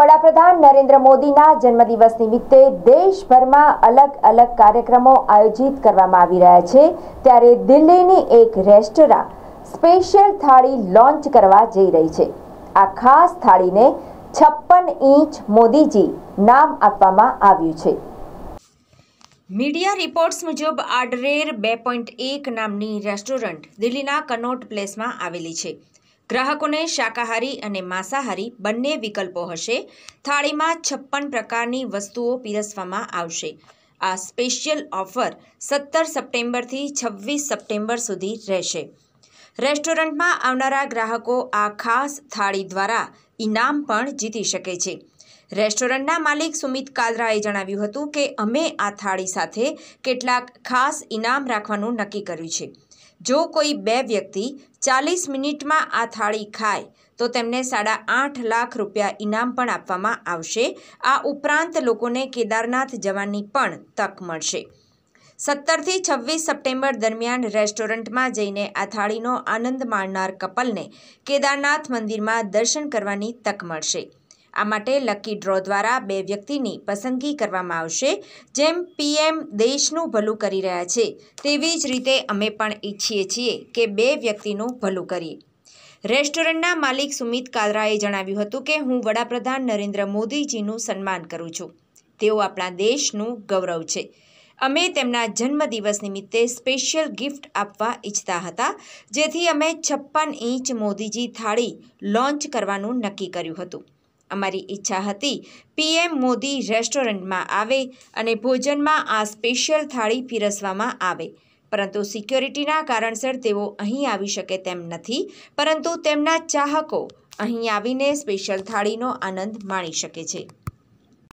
વડાપ્રધાન નરેન્દ્ર મોદીના જન્મદિવસ નિમિત્તે દેશભરમાં અલગ અલગ કાર્યક્રમો આયોજિત કરવામાં આવી રહ્યા છે ત્યારે દિલ્હીની એક રેસ્ટોરાં સ્પેશિયલ થાળી લોન્ચ કરવા જઈ રહી છે આ ખાસ થાળીને છપ્પન ઇંચ મોદીજી નામ આપવામાં આવ્યું છે મીડિયા રિપોર્ટ્સ મુજબ આડરેર બે પોઈન્ટ એક નામની રેસ્ટોરન્ટ દિલ્હીના કનોટ પ્લેસમાં આવેલી છે ગ્રાહકોને શાકાહારી અને માંસાહારી બંને વિકલ્પો હશે થાળીમાં છપ્પન પ્રકારની વસ્તુઓ પીરસવામાં આવશે આ સ્પેશિયલ ઓફર સત્તર સપ્ટેમ્બરથી છવ્વીસ સપ્ટેમ્બર સુધી રહેશે રેસ્ટોરન્ટમાં આવનારા ગ્રાહકો આ ખાસ થાળી દ્વારા ઇનામ પણ જીતી શકે છે રેસ્ટોરન્ટના માલિક સુમિત કાદરાએ જણાવ્યું હતું કે અમે આ થાળી સાથે કેટલાક ખાસ ઇનામ રાખવાનું નક્કી કર્યું છે જો કોઈ બે વ્યક્તિ ચાલીસ મિનિટમાં આ થાળી ખાય તો તેમને સાડા આઠ લાખ રૂપિયા ઇનામ પણ આપવામાં આવશે આ ઉપરાંત લોકોને કેદારનાથ જવાની પણ તક મળશે સત્તરથી છવ્વીસ સપ્ટેમ્બર દરમિયાન રેસ્ટોરન્ટમાં જઈને આ થાળીનો આનંદ માણનાર કપલને કેદારનાથ મંદિરમાં દર્શન કરવાની તક મળશે આ માટે લકી ડ્રો દ્વારા બે વ્યક્તિની પસંદગી કરવામાં આવશે જેમ પીએમ દેશનું ભલું કરી રહ્યા છે તેવી જ રીતે અમે પણ ઈચ્છીએ છીએ કે બે વ્યક્તિનું ભલું કરીએ રેસ્ટોરન્ટના માલિક સુમિત કાદરાએ જણાવ્યું હતું કે હું વડાપ્રધાન નરેન્દ્ર મોદીજીનું સન્માન કરું છું તેઓ આપણા દેશનું ગૌરવ છે અમે તેમના જન્મદિવસ નિમિત્તે સ્પેશિયલ ગિફ્ટ આપવા ઈચ્છતા હતા જેથી અમે છપ્પન ઇંચ મોદીજી થાળી લોન્ચ કરવાનું નક્કી કર્યું હતું અમારી ઈચ્છા હતી પીએમ મોદી રેસ્ટોરન્ટમાં આવે અને ભોજનમાં આ સ્પેશિયલ થાળી પીરસવામાં આવે પરંતુ સિક્યોરિટીના કારણસર તેઓ અહીં આવી શકે તેમ નથી પરંતુ તેમના ચાહકો અહીં આવીને સ્પેશિયલ થાળીનો આનંદ માણી શકે છે